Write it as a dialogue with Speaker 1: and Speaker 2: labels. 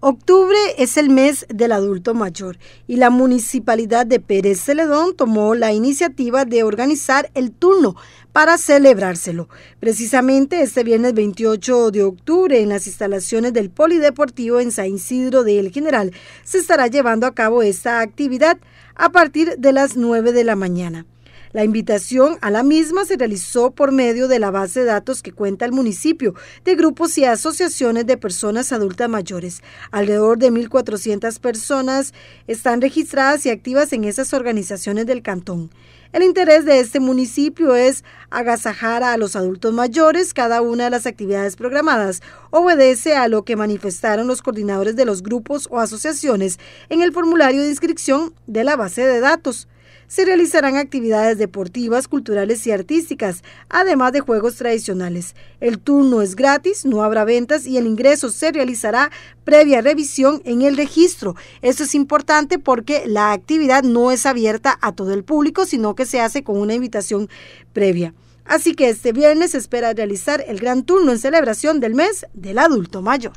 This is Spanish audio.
Speaker 1: Octubre es el mes del adulto mayor y la municipalidad de Pérez Celedón tomó la iniciativa de organizar el turno para celebrárselo. Precisamente este viernes 28 de octubre en las instalaciones del Polideportivo en San Isidro del General se estará llevando a cabo esta actividad a partir de las 9 de la mañana. La invitación a la misma se realizó por medio de la base de datos que cuenta el municipio de grupos y asociaciones de personas adultas mayores. Alrededor de 1.400 personas están registradas y activas en esas organizaciones del cantón. El interés de este municipio es agasajar a los adultos mayores. Cada una de las actividades programadas obedece a lo que manifestaron los coordinadores de los grupos o asociaciones en el formulario de inscripción de la base de datos se realizarán actividades deportivas, culturales y artísticas, además de juegos tradicionales. El turno es gratis, no habrá ventas y el ingreso se realizará previa revisión en el registro. Esto es importante porque la actividad no es abierta a todo el público, sino que se hace con una invitación previa. Así que este viernes se espera realizar el gran turno en celebración del mes del adulto mayor.